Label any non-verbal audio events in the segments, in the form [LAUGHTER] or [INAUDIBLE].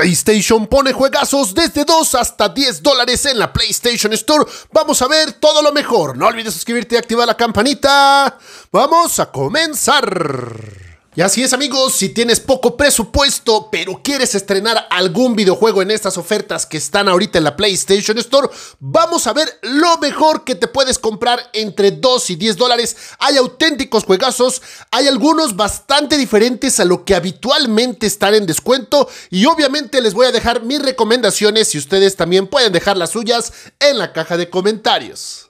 PlayStation pone juegazos desde 2 hasta 10 dólares en la PlayStation Store. Vamos a ver todo lo mejor. No olvides suscribirte y activar la campanita. Vamos a comenzar. Y así es amigos, si tienes poco presupuesto pero quieres estrenar algún videojuego en estas ofertas que están ahorita en la PlayStation Store, vamos a ver lo mejor que te puedes comprar entre 2 y 10 dólares. Hay auténticos juegazos, hay algunos bastante diferentes a lo que habitualmente están en descuento y obviamente les voy a dejar mis recomendaciones y ustedes también pueden dejar las suyas en la caja de comentarios.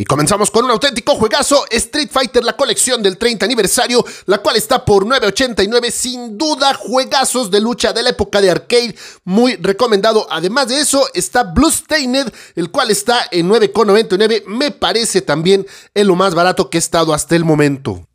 Y comenzamos con un auténtico juegazo, Street Fighter, la colección del 30 aniversario, la cual está por 9.89, sin duda juegazos de lucha de la época de arcade, muy recomendado. Además de eso está Bluestained, el cual está en 9.99, me parece también en lo más barato que he estado hasta el momento.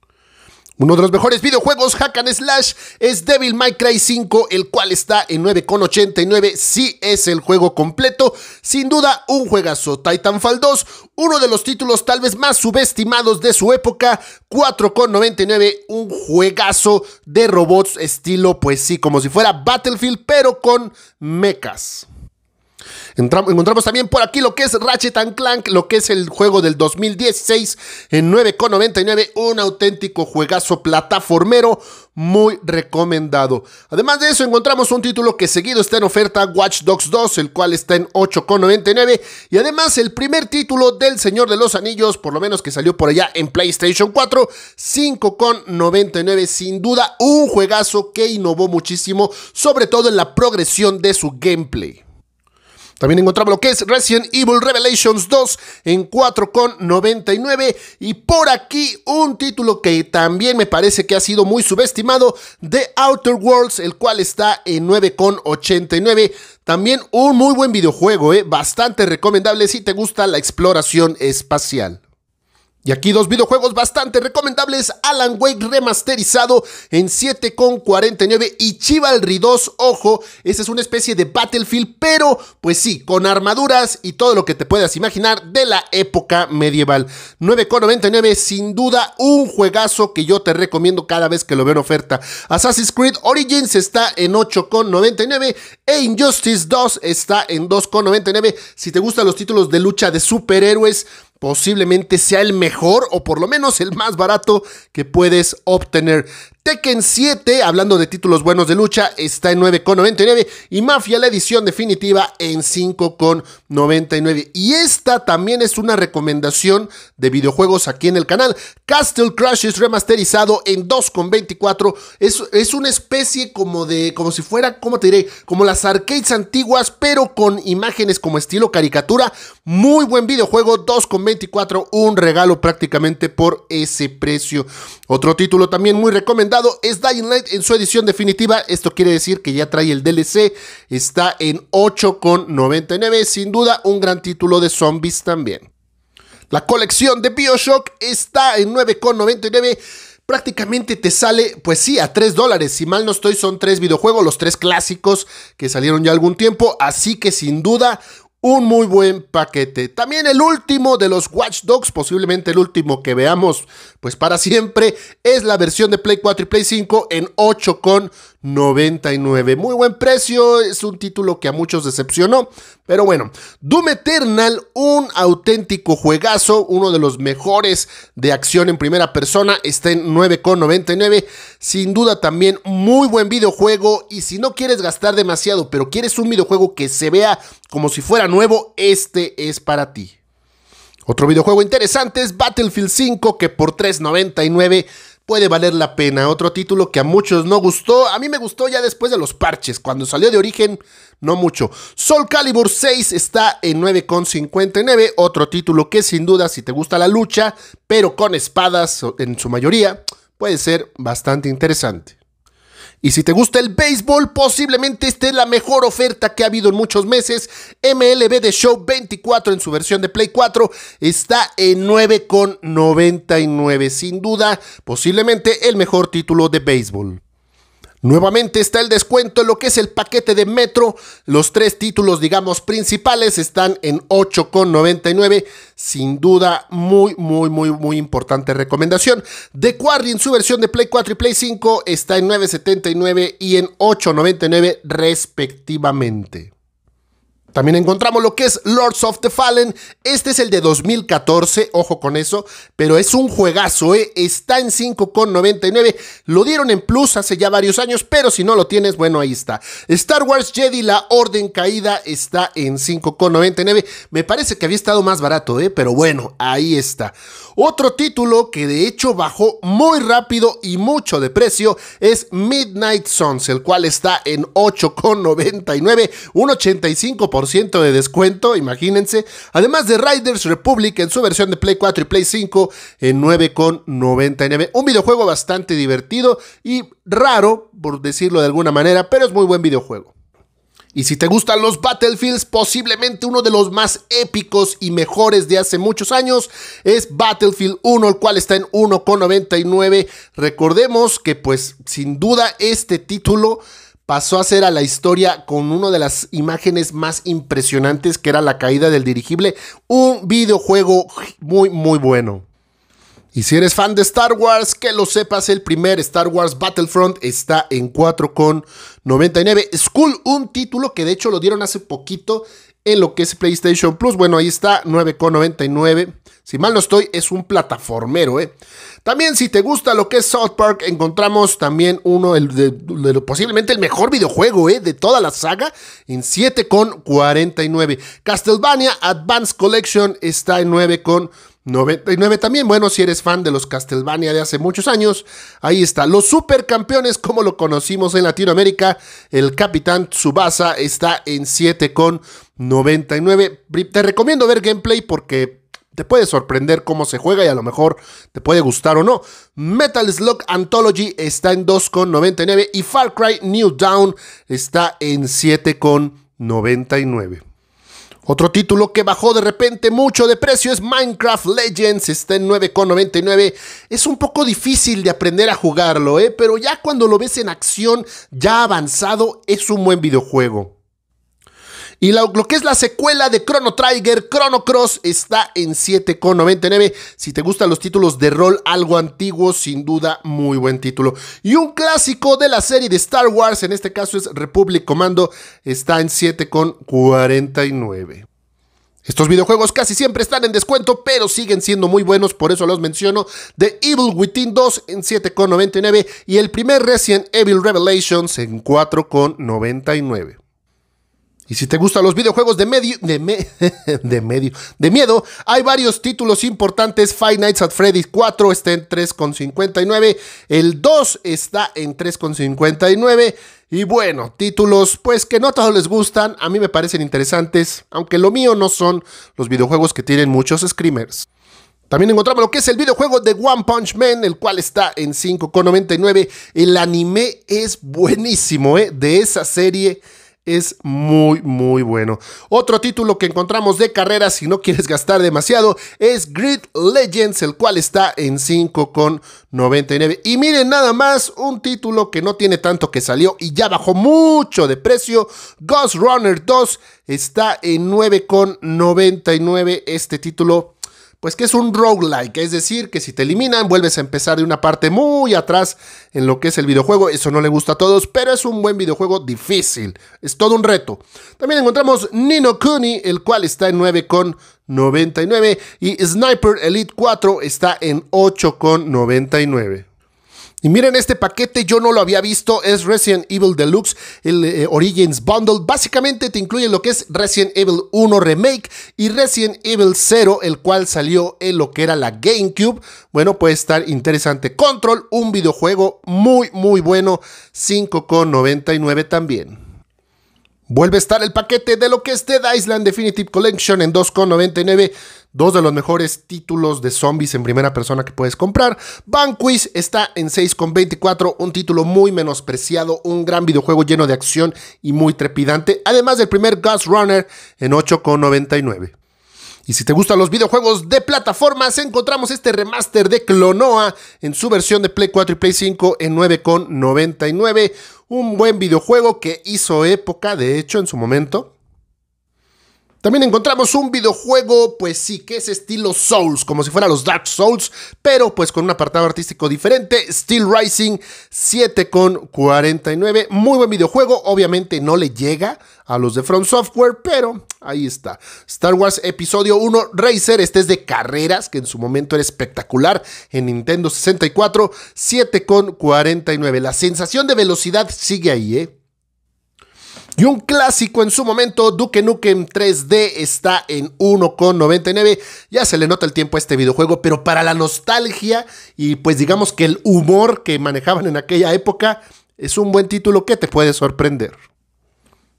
Uno de los mejores videojuegos hack and slash es Devil May Cry 5, el cual está en 9,89, si es el juego completo, sin duda un juegazo. Titanfall 2, uno de los títulos tal vez más subestimados de su época, 4,99, un juegazo de robots estilo, pues sí, como si fuera Battlefield, pero con mechas encontramos también por aquí lo que es Ratchet Clank, lo que es el juego del 2016 en 9,99. Un auténtico juegazo plataformero muy recomendado. Además de eso, encontramos un título que seguido está en oferta, Watch Dogs 2, el cual está en 8,99. Y además el primer título del Señor de los Anillos, por lo menos que salió por allá en PlayStation 4, 5,99. Sin duda, un juegazo que innovó muchísimo, sobre todo en la progresión de su gameplay. También encontramos lo que es Resident Evil Revelations 2 en 4,99. Y por aquí un título que también me parece que ha sido muy subestimado, The Outer Worlds, el cual está en 9,89. También un muy buen videojuego, eh, bastante recomendable si te gusta la exploración espacial. Y aquí dos videojuegos bastante recomendables, Alan Wake remasterizado en 7,49 y Chivalry 2, ojo, esa es una especie de Battlefield, pero pues sí, con armaduras y todo lo que te puedas imaginar de la época medieval. 9,99, sin duda un juegazo que yo te recomiendo cada vez que lo veo en oferta. Assassin's Creed Origins está en 8,99 e Injustice 2 está en 2,99. Si te gustan los títulos de lucha de superhéroes, posiblemente sea el mejor o por lo menos el más barato que puedes obtener. Tekken 7, hablando de títulos buenos de lucha, está en 9,99 y Mafia la edición definitiva en 5,99. Y esta también es una recomendación de videojuegos aquí en el canal. Castle Crush es remasterizado en 2,24. Es, es una especie como de, como si fuera, ¿cómo te diré? Como las arcades antiguas, pero con imágenes como estilo caricatura. Muy buen videojuego, 2,24. Un regalo prácticamente por ese precio. Otro título también muy recomendado es Dying Light en su edición definitiva. Esto quiere decir que ya trae el DLC. Está en 8,99. Sin duda, un gran título de zombies también. La colección de Bioshock está en 9,99 prácticamente te sale, pues sí, a 3 dólares. Si mal no estoy, son tres videojuegos, los tres clásicos que salieron ya algún tiempo. Así que sin duda, un muy buen paquete. También el último de los Watch Dogs, posiblemente el último que veamos pues para siempre, es la versión de Play 4 y Play 5 en 8,99. Muy buen precio, es un título que a muchos decepcionó, pero bueno. Doom Eternal, un auténtico juegazo, uno de los mejores de acción en primera persona, está en 9,99. Sin duda también muy buen videojuego y si no quieres gastar demasiado, pero quieres un videojuego que se vea como si fuera nuevo, este es para ti. Otro videojuego interesante es Battlefield 5, que por 3.99 puede valer la pena. Otro título que a muchos no gustó, a mí me gustó ya después de los parches, cuando salió de origen, no mucho. Soul Calibur 6 está en 9.59, otro título que sin duda si te gusta la lucha, pero con espadas en su mayoría, puede ser bastante interesante. Y si te gusta el béisbol, posiblemente esta es la mejor oferta que ha habido en muchos meses. MLB de Show 24 en su versión de Play 4 está en 9,99. Sin duda, posiblemente el mejor título de béisbol. Nuevamente está el descuento en lo que es el paquete de Metro. Los tres títulos, digamos, principales están en 8,99. Sin duda, muy, muy, muy, muy importante recomendación. The Quarry su versión de Play 4 y Play 5 está en 9,79 y en 8,99 respectivamente. También encontramos lo que es Lords of the Fallen. Este es el de 2014, ojo con eso, pero es un juegazo, ¿eh? está en 5,99. Lo dieron en Plus hace ya varios años, pero si no lo tienes, bueno, ahí está. Star Wars Jedi, la Orden Caída, está en 5,99. Me parece que había estado más barato, ¿eh? pero bueno, ahí está. Otro título que de hecho bajó muy rápido y mucho de precio es Midnight Suns, el cual está en 8,99, un 85% de descuento, imagínense. Además de Riders Republic en su versión de Play 4 y Play 5 en 9,99. Un videojuego bastante divertido y raro, por decirlo de alguna manera, pero es muy buen videojuego. Y si te gustan los Battlefields, posiblemente uno de los más épicos y mejores de hace muchos años es Battlefield 1, el cual está en 1,99. Recordemos que pues sin duda este título pasó a ser a la historia con una de las imágenes más impresionantes que era la caída del dirigible. Un videojuego muy, muy bueno. Y si eres fan de Star Wars, que lo sepas, el primer Star Wars Battlefront está en 4,99. Skull, un título que de hecho lo dieron hace poquito en lo que es PlayStation Plus. Bueno, ahí está, 9,99. Si mal no estoy, es un plataformero. ¿eh? También si te gusta lo que es South Park, encontramos también uno, de, posiblemente el mejor videojuego ¿eh? de toda la saga, en 7,49. Castlevania Advanced Collection está en 9,99 también, bueno, si eres fan de los Castlevania de hace muchos años, ahí está. Los supercampeones, como lo conocimos en Latinoamérica, el Capitán Tsubasa está en 7,99. 99. Te recomiendo ver gameplay porque te puede sorprender cómo se juega y a lo mejor te puede gustar o no. Metal Slug Anthology está en 2,99 y Far Cry New Down está en 7,99. Otro título que bajó de repente mucho de precio es Minecraft Legends, está en 9,99. Es un poco difícil de aprender a jugarlo, ¿eh? pero ya cuando lo ves en acción, ya avanzado, es un buen videojuego. Y lo, que es la secuela de Chrono Trigger, Chrono Cross, está en 7,99. Si te gustan los títulos de rol algo antiguos, sin duda, muy buen título. Y un clásico de la serie de Star Wars, en este caso es Republic Commando, está en 7,49. Estos videojuegos casi siempre están en descuento, pero siguen siendo muy buenos, por eso los menciono. The Evil Within 2 en 7,99 y el primer recién Evil Revelations en 4,99. Y si te gustan los videojuegos de medio, de, [LAUGHS] de medio, de miedo, hay varios títulos importantes. Five Nights at Freddy's 4 está en 3,59. El 2 está en 3,59. Y bueno, títulos pues que no a todos les gustan, a mí me parecen interesantes, aunque lo mío no son los videojuegos que tienen muchos screamers. También encontramos lo que es el videojuego de One Punch Man, el cual está en 5,99. El anime es buenísimo, ¿eh? De esa serie es muy, muy bueno. Otro título que encontramos de carrera, si no quieres gastar demasiado, es Grid Legends, el cual está en 5,99. Y miren nada más, un título que no tiene tanto que salió y ya bajó mucho de precio, Ghost Runner 2 está en 9,99 este título pues que es un roguelike, es decir, que si te eliminan vuelves a empezar de una parte muy atrás en lo que es el videojuego, eso no le gusta a todos, pero es un buen videojuego difícil, es todo un reto. También encontramos Nino Kuni, el cual está en 9,99 y Sniper Elite 4 está en 8,99. Y miren este paquete, yo no lo había visto, es Resident Evil Deluxe, el eh, Origins Bundle. Básicamente te incluye lo que es Resident Evil 1 Remake y Resident Evil 0, el cual salió en lo que era la GameCube. Bueno, puede estar interesante. Control, un videojuego muy, muy bueno, 5,99 también. Vuelve a estar el paquete de lo que es Dead Island Definitive Collection en 2,99. Dos de los mejores títulos de zombies en primera persona que puedes comprar. Banquist está en 6,24. Un título muy menospreciado. Un gran videojuego lleno de acción y muy trepidante. Además del primer Ghost Runner en 8,99. Y si te gustan los videojuegos de plataformas, encontramos este remaster de Clonoa en su versión de Play 4 y Play 5 en 9,99. Un buen videojuego que hizo época, de hecho, en su momento. También encontramos un videojuego, pues sí, que es estilo Souls, como si fuera los Dark Souls, pero pues con un apartado artístico diferente, Steel Rising 7,49. Muy buen videojuego, obviamente no le llega a los de From Software, pero ahí está. Star Wars Episodio 1 Racer, este es de carreras, que en su momento era espectacular en Nintendo 64, 7,49. La sensación de velocidad sigue ahí, ¿eh? Y un clásico en su momento, Duke Nukem 3D está en 1,99. Ya se le nota el tiempo a este videojuego, pero para la nostalgia y pues digamos que el humor que manejaban en aquella época, es un buen título que te puede sorprender.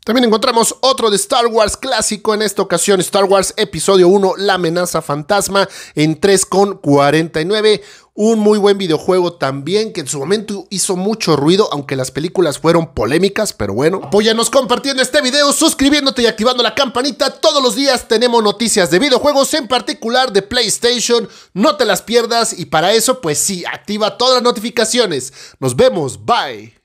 También encontramos otro de Star Wars clásico, en esta ocasión Star Wars Episodio 1, La amenaza fantasma, en 3,49. Un muy buen videojuego también que en su momento hizo mucho ruido, aunque las películas fueron polémicas, pero bueno. Apóyanos compartiendo este video, suscribiéndote y activando la campanita. Todos los días tenemos noticias de videojuegos, en particular de PlayStation. No te las pierdas y para eso, pues sí, activa todas las notificaciones. Nos vemos, bye.